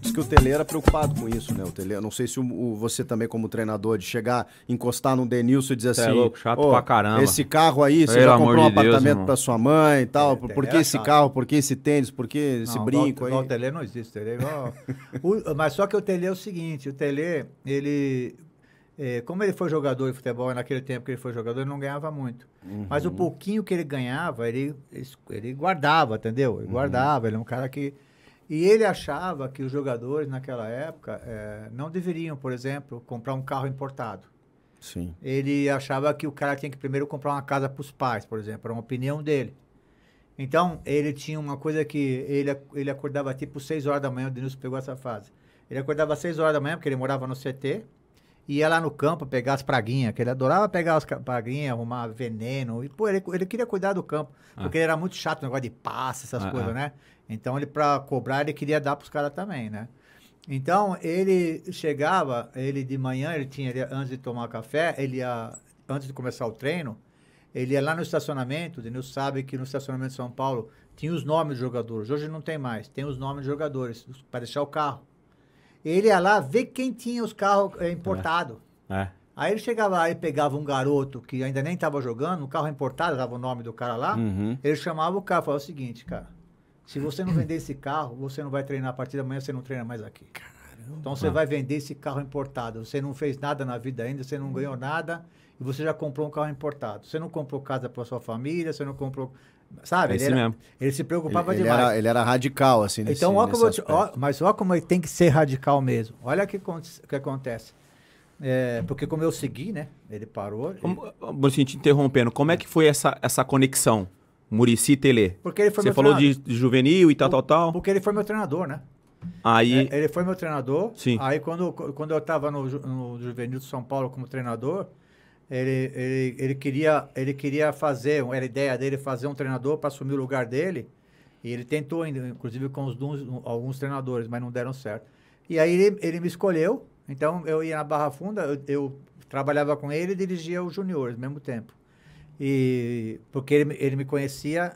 Diz que o Tele era preocupado com isso, né? O Tele, não sei se o, o, você também, como treinador, de chegar, encostar no Denilson e dizer é assim. É louco, chato pra caramba. Esse carro aí, você Pelo já comprou um apartamento Deus, pra sua mãe e tal. É, por que é esse chato. carro? Por que esse tênis? Por que esse não, brinco não, aí? Não, o Tele não existe. Tele é igual... o, mas só que o Tele é o seguinte: o Tele, ele. É, como ele foi jogador de futebol, naquele tempo que ele foi jogador, ele não ganhava muito. Uhum. Mas o pouquinho que ele ganhava, ele, ele guardava, entendeu? Ele uhum. guardava. Ele é um cara que e ele achava que os jogadores naquela época é, não deveriam, por exemplo, comprar um carro importado. Sim. Ele achava que o cara tinha que primeiro comprar uma casa para os pais, por exemplo, era uma opinião dele. Então, ele tinha uma coisa que ele, ele acordava tipo 6 horas da manhã, o Denilson pegou essa fase. Ele acordava às 6 horas da manhã, porque ele morava no CT, ia lá no campo pegar as praguinhas, que ele adorava pegar as praguinhas, arrumar veneno. E, pô, ele, ele queria cuidar do campo, ah. porque ele era muito chato no negócio de passa, essas ah, coisas, ah. né? Então, ele, para cobrar, ele queria dar para os caras também, né? Então, ele chegava, ele de manhã, ele tinha, ele, antes de tomar café, ele ia, antes de começar o treino, ele ia lá no estacionamento, o Denilson sabe que no estacionamento de São Paulo tinha os nomes dos jogadores, hoje não tem mais, tem os nomes dos jogadores, para deixar o carro. Ele ia lá ver quem tinha os carros eh, importados. É. é. Aí ele chegava lá e pegava um garoto que ainda nem estava jogando, um carro importado, dava o nome do cara lá. Uhum. Ele chamava o cara e falava o seguinte, cara. Se você não vender esse carro, você não vai treinar a partir da manhã, você não treina mais aqui. Caramba. Então você vai vender esse carro importado. Você não fez nada na vida ainda, você não ganhou nada e você já comprou um carro importado. Você não comprou casa para sua família, você não comprou Sabe? É ele, era, ele, se preocupava ele, ele demais. Era, ele era radical, assim, nesse, Então, ó como ó, mas olha como tem que ser radical mesmo. Olha o que, que acontece. É, porque como eu segui, né? Ele parou. Como, ele... te interrompendo, como é, é que foi essa, essa conexão? Murici e Tele. Porque ele foi Você falou de, de, juvenil e tal, tal, tal. Porque ele foi meu treinador, né? Aí... É, ele foi meu treinador. Sim. Aí quando, quando eu estava no, no Juvenil de São Paulo como treinador, ele, ele, ele, queria, ele queria fazer, era a ideia dele fazer um treinador para assumir o lugar dele. E ele tentou, inclusive com os, alguns treinadores, mas não deram certo. E aí ele, ele me escolheu, então eu ia na Barra Funda, eu, eu trabalhava com ele e dirigia os juniores ao mesmo tempo. E, porque ele, ele me conhecia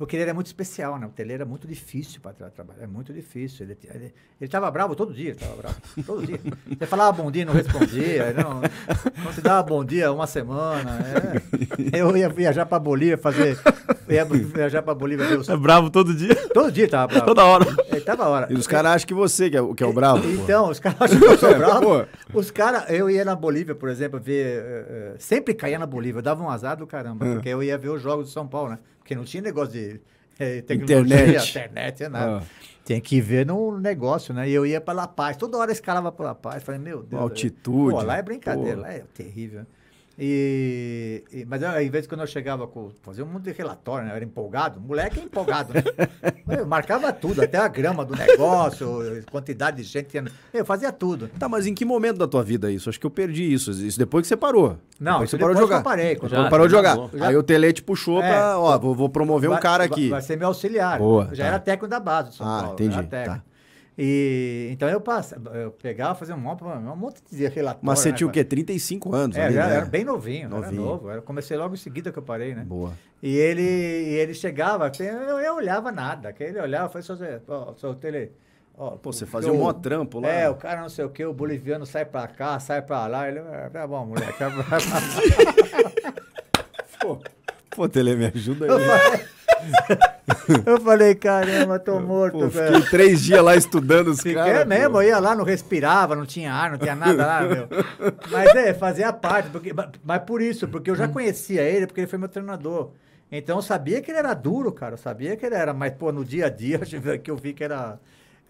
porque ele era muito especial, né? O Tele era muito difícil para trabalhar, é muito difícil. Ele, ele, ele bravo todo dia, estava bravo, todo dia. Você falava bom dia e não respondia, não, não se dava bom dia uma semana. É. Eu ia viajar para Bolívia fazer, ia viajar para Bolívia ver os... É bravo todo dia? Todo dia estava bravo. Toda hora. Ele é, hora. E os caras acham que você que é, que é o bravo. então, os caras acham que eu sou é, bravo. os caras, eu ia na Bolívia, por exemplo, ver, uh, sempre caía na Bolívia, eu dava um azar do caramba, é. porque eu ia ver os jogos do São Paulo, né? Porque não tinha negócio de é, internet, internet é nada. Ah. Tem que ver no negócio, né? E eu ia para La Paz. Toda hora escalava para La Paz. Falei, meu Deus. Altitude. Pô, lá é brincadeira, pô. lá é terrível. E, e, mas às vezes quando eu chegava com fazer um monte de relatório, né? Eu era empolgado, moleque é empolgado, né? Eu marcava tudo, até a grama do negócio, quantidade de gente, eu fazia tudo. Tá, mas em que momento da tua vida é isso? Acho que eu perdi isso. Isso depois que você parou. Não, depois isso você parou de jogar. Eu parei, quando já, parou de jogar. Já... Aí o telete puxou é, pra, ó, vou, vou promover vai, um cara aqui. Vai, ser meu auxiliar. Boa, já tá. era técnico da base São ah, Paulo. Entendi. Tá. E, então eu passava, eu pegava, fazia um monte, um monte de relatório. Mas você né? tinha o quê? 35 anos? É, ali, era, né? era bem novinho, novinho. era novo. comecei logo em seguida que eu parei, né? Boa. E ele, ele chegava, assim, eu, eu olhava nada, que ele olhava, foi só, só, tele. Ó, Pô, você fazia eu, um mó trampo lá. É, o cara não sei o quê, o boliviano sai pra cá, sai pra lá. Ele, ah, tá bom, moleque. Tá bom. Pô, pô, Tele, me ajuda aí. Eu falei, caramba, tô morto, Pô, velho. Fiquei três dias lá estudando os caras. Fiquei cara, mesmo, eu ia lá, não respirava, não tinha ar, não tinha nada lá, meu. Mas é, fazia parte, porque, mas por isso, porque eu já hum. conhecia ele, porque ele foi meu treinador. Então eu sabia que ele era duro, cara, eu sabia que ele era, mas, pô, no dia a dia que eu vi que era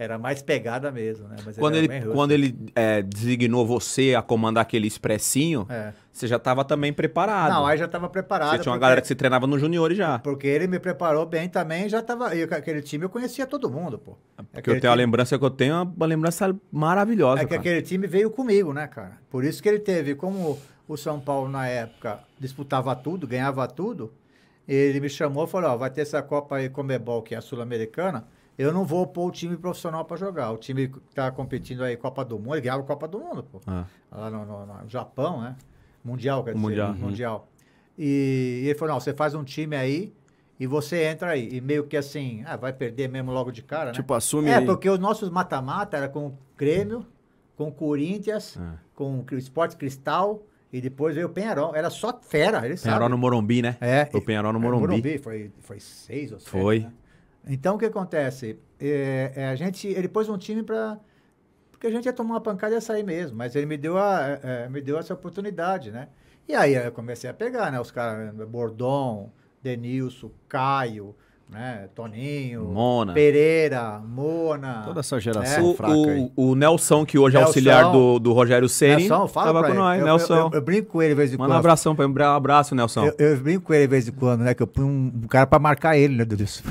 era mais pegada mesmo, né? Mas quando ele, ele quando ele é, designou você a comandar aquele expressinho, é. você já estava também preparado. Não, aí já estava preparado. Você tinha uma galera que se treinava no juniores já. Porque ele me preparou bem também, já estava... E aquele time eu conhecia todo mundo, pô. É porque aquele eu tenho time... a lembrança que eu tenho, uma lembrança maravilhosa, É que cara. aquele time veio comigo, né, cara? Por isso que ele teve, como o São Paulo na época disputava tudo, ganhava tudo, ele me chamou e falou, ó, oh, vai ter essa Copa aí Comebol, que é a Sul-Americana, eu não vou pôr o time profissional para jogar. O time que está competindo aí Copa do Mundo, ele ganhava Copa do Mundo, pô. Ah. Lá no, no, no, Japão, né? Mundial, quer dizer. Mundial. Uhum. mundial. E, e, ele falou, não, você faz um time aí e você entra aí. E meio que assim, ah, vai perder mesmo logo de cara, né? Tipo, assume É, aí. porque os nossos mata-mata era com o Grêmio, com o Corinthians, ah. com o Esporte Cristal... E depois veio o Penharol. Era só fera, ele Penharol sabe. no Morumbi, né? É. O Penharol no é, Morumbi. É, Morumbi foi, foi seis ou sete, Foi. Né? Então, o que acontece? É, é, a gente, ele pôs um time para... Porque a gente ia tomar uma pancada e ia sair mesmo. Mas ele me deu, a, é, é me deu essa oportunidade, né? E aí eu comecei a pegar, né? Os caras, Bordon, Denilson, Caio, né? Toninho, Mona. Pereira, Mona. Toda essa geração né? fraca. O, o, o, Nelson, que hoje é Nelson, é auxiliar do, do Rogério Ceni, estava com nós, eu, Nelson. Eu, eu, eu, brinco com ele de vez em quando. Manda um abração para ele, um abraço, Nelson. Eu, brinco com ele de vez em quando, né? Que eu ponho um, um cara para marcar ele, né, Deus?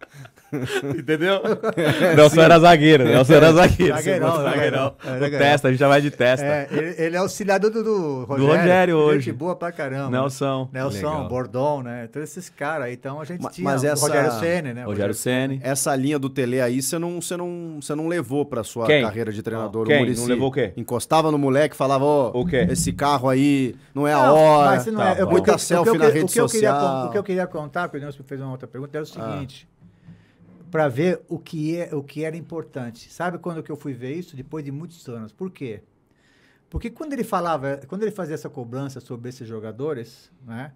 Entendeu? Nelson Sim. era zagueiro, Nelson era é. zagueiro. Zagueirão, zagueirão. É zagueirão. testa, a gente chama de testa. É, ele, ele, é auxiliador do, do, Rogério. Do Rogério hoje. Gente boa pra caramba. Nelson. Nelson, Legal. Bordon, né? Todos então, esses caras. Então a gente mas, tinha mas essa... Rogério Sene, né? Rogério Sene. Essa linha do Tele aí, você não, você não, você não levou pra sua Quem? carreira de treinador. Quem? O não levou o quê? Encostava no moleque, falava, ô, oh, esse carro aí não é não, a hora. Mas não é, tá é. Eu, muita selfie na rede social. O que eu queria contar, porque o Nelson fez uma outra pergunta, é o ah. seguinte para ver o que, é, o que era importante. Sabe quando que eu fui ver isso? Depois de muitos anos. Por quê? Porque quando ele falava, quando ele fazia essa cobrança sobre esses jogadores, né?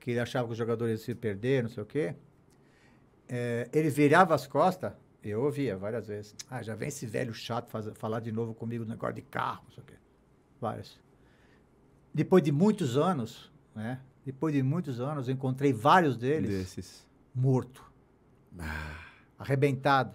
Que ele achava que os jogadores se perder, não sei o quê. É, ele virava as costas, eu ouvia várias vezes. Ah, já vem esse velho chato faz, falar de novo comigo no negócio de carro, não sei o quê. Várias. Depois de muitos anos, né? Depois de muitos anos, eu encontrei vários deles Desses. morto. Ah arrebentado.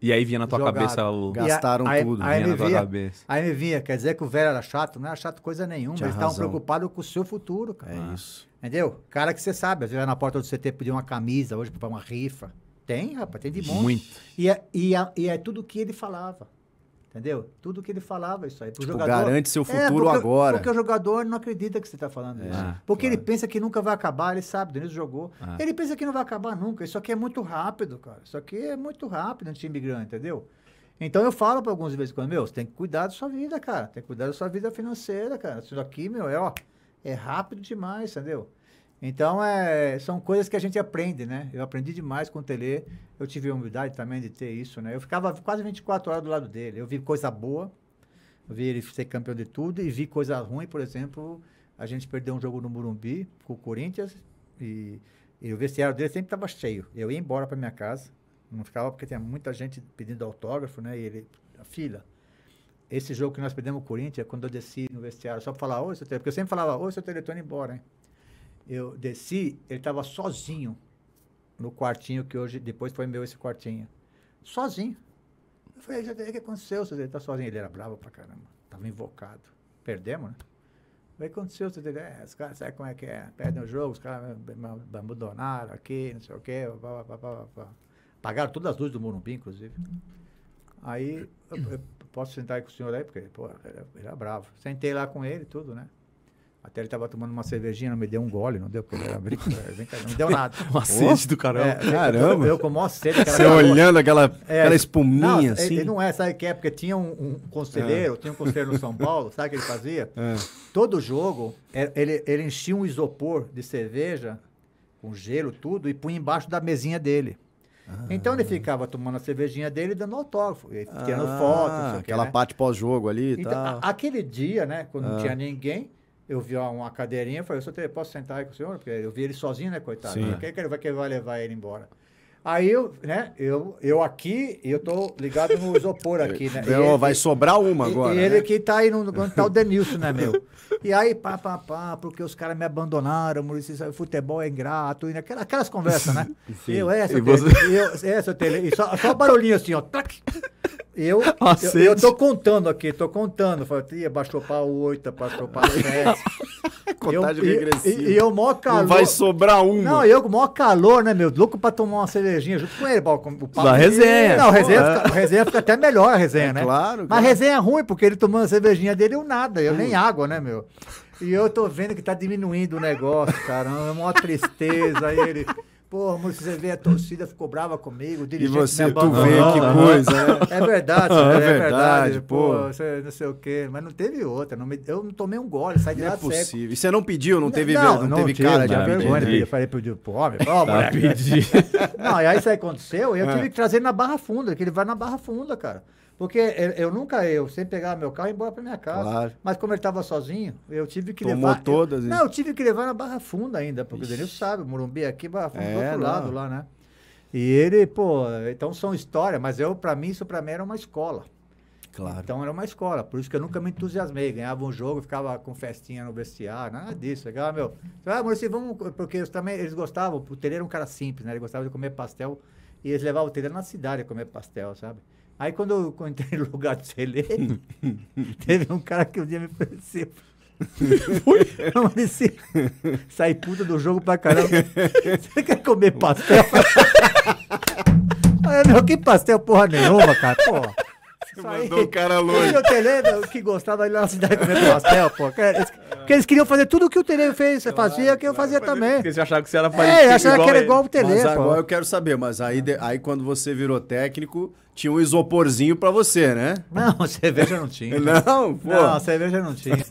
E aí vinha na tua jogado. cabeça o... Gastaram a, tudo, a, a, vinha na tua cabeça. Aí me vinha, quer dizer que o velho era chato? Não era chato coisa nenhuma. Tinha eles estavam preocupados com o seu futuro, cara. É ah. isso. Entendeu? Cara que você sabe, às vezes na porta do CT pedir uma camisa hoje para uma rifa. Tem, rapaz, tem de monte. Muito. E é, e, é, e é tudo que ele falava. Entendeu? Tudo que ele falava, é isso aí. Pro tipo, jogador, garante seu é, futuro é, porque, agora. Porque o jogador não acredita que você está falando é, isso. Ah, porque claro. ele pensa que nunca vai acabar, ele sabe, o Denis jogou. Ah. Ele pensa que não vai acabar nunca. Isso aqui é muito rápido, cara. Isso aqui é muito rápido no time grande, entendeu? Então eu falo para alguns vezes quando, meu, você tem que cuidar da sua vida, cara. Tem que cuidar da sua vida financeira, cara. Isso aqui, meu, é ó, é rápido demais, entendeu? Então, é, são coisas que a gente aprende, né? Eu aprendi demais com o Tele. Eu tive a humildade também de ter isso, né? Eu ficava quase 24 horas do lado dele. Eu vi coisa boa, eu vi ele ser campeão de tudo e vi coisa ruim, por exemplo, a gente perdeu um jogo no Murumbi com o Corinthians e, e o vestiário dele sempre estava cheio. Eu ia embora para minha casa, não ficava porque tinha muita gente pedindo autógrafo, né? E ele, a fila. Esse jogo que nós perdemos o Corinthians, quando eu desci no vestiário, só para falar, oi, seu Tele. porque eu sempre falava, oi, seu estou indo embora, hein? eu desci, ele estava sozinho no quartinho que hoje, depois foi meu esse quartinho. Sozinho. Eu falei, o que aconteceu, Ele está sozinho. Ele era bravo pra caramba. Estava invocado. Perdemos, né? O que aconteceu, Você É, os caras, sabe como é que é? Perdem o jogo, os caras me abandonaram aqui, não sei o quê. Blá, blá, blá, blá, Pagaram todas as luzes do Morumbi, inclusive. Aí, eu, eu posso sentar aí com o senhor aí? Porque, pô, ele era, ele era bravo. Sentei lá com ele tudo, né? Até ele estava tomando uma cervejinha, não me deu um gole, não deu, porque ele era é, brincadeira, não deu nada. uma sede do caramba. É, caramba. Eu, com com maior sede. Você olhando aquela, é, aquela espuminha, não, assim. Ele não é, sabe o que é? Porque tinha um, um conselheiro, é. tinha um conselheiro no São Paulo, sabe o que ele fazia? É. Todo jogo, é, ele, ele enchia um isopor de cerveja, com gelo, tudo, e punha embaixo da mesinha dele. Ah. Então ele ficava tomando a cervejinha dele e dando autógrafo, tirando ah, foto. Aquela que, né? parte pós-jogo ali e então, tal. Aquele dia, né, quando ah. não tinha ninguém eu vi uma cadeirinha, eu falei, eu posso sentar aí com o senhor? Porque eu vi ele sozinho, né, coitado? Sim. Quem é que ele vai, que vai levar ele embora? Aí eu, né, eu, eu aqui, eu tô ligado no isopor é, aqui, né? É, ele, vai sobrar uma agora. E né? ele né? que tá aí no quando tá o Denilson, né, meu? E aí, pá, pá, pá, porque os caras me abandonaram, Maurício, futebol é ingrato, e aquelas, aquelas conversas, né? Sim. Eu, essa, e você... eu, essa, eu, e só, só barulhinho assim, ó, tac, Eu, eu, eu, tô contando aqui, tô contando. Falei, tia, baixou para oito baixou para sete Contagem regressiva. E, eu, maior calor. Não vai sobrar um Não, eu, maior calor, né, meu? Louco para tomar uma cervejinha junto com ele. O papo. Da resenha. Não, a resenha, é. fica, a resenha fica até melhor, a resenha, é, né? Claro. Mas a resenha é ruim, porque ele tomando a cervejinha dele, eu nada, eu hum. nem água, né, meu? E eu tô vendo que tá diminuindo o negócio, caramba. É uma tristeza. ele. Pô, você vê, a torcida ficou brava comigo. E você, tu vê que coisa. Né? É, é, é verdade, é, verdade, verdade pô. Você, não sei o quê. Mas não teve outra. Não me, eu não tomei um gole, saí de é lá seco. Não é possível. Seco. E você não pediu, não, teve, não, não, não teve cara de não, vergonha. Eu falei, pediu, pô, homem. pô, tá Não, e aí isso aí aconteceu. E eu é. tive que trazer na Barra Funda, que ele vai na Barra Funda, cara. Porque eu, nunca, eu sempre pegava meu carro e ia embora para minha casa. Claro. Mas como ele estava sozinho, eu tive que Tomou levar. todas? Eu, não, eu tive que levar na Barra Funda ainda, porque Ixi. o Denilson sabe, Morumbi é aqui, Barra Funda é, do outro é, não. lado lá, né? E ele, pô, então são histórias, mas eu, para mim, isso para mim era uma escola. Claro. Então era uma escola, por isso que eu nunca me entusiasmei. Ganhava um jogo, ficava com festinha no vestiário, nada disso. Ficava, meu, ah, Maurício, vamos, porque eles também, eles gostavam, o Telê era um cara simples, né? Ele gostava de comer pastel e eles levavam o Telê na cidade a comer pastel, sabe? Aí quando eu, entrei no lugar de celeiro, teve um cara que um dia me ofereceu. Eu Não, disse, assim, sai puta do jogo pra caramba. Você quer comer pastel? Aí, meu, que pastel porra nenhuma, cara, pô. Você mandou o cara longe. Eu te né, que gostava de ir lá na cidade comer pastel, pô. Cara, porque eles queriam fazer tudo o que o Tele fez, fazia, que eu fazia também. Porque eles achavam que você era é, parecido. É, achavam que era igual o Tele. Mas agora eu quero saber, mas aí, aí quando você virou técnico, tinha um isoporzinho pra você, né? Não, cerveja não tinha. Não, pô. Não, cerveja não tinha.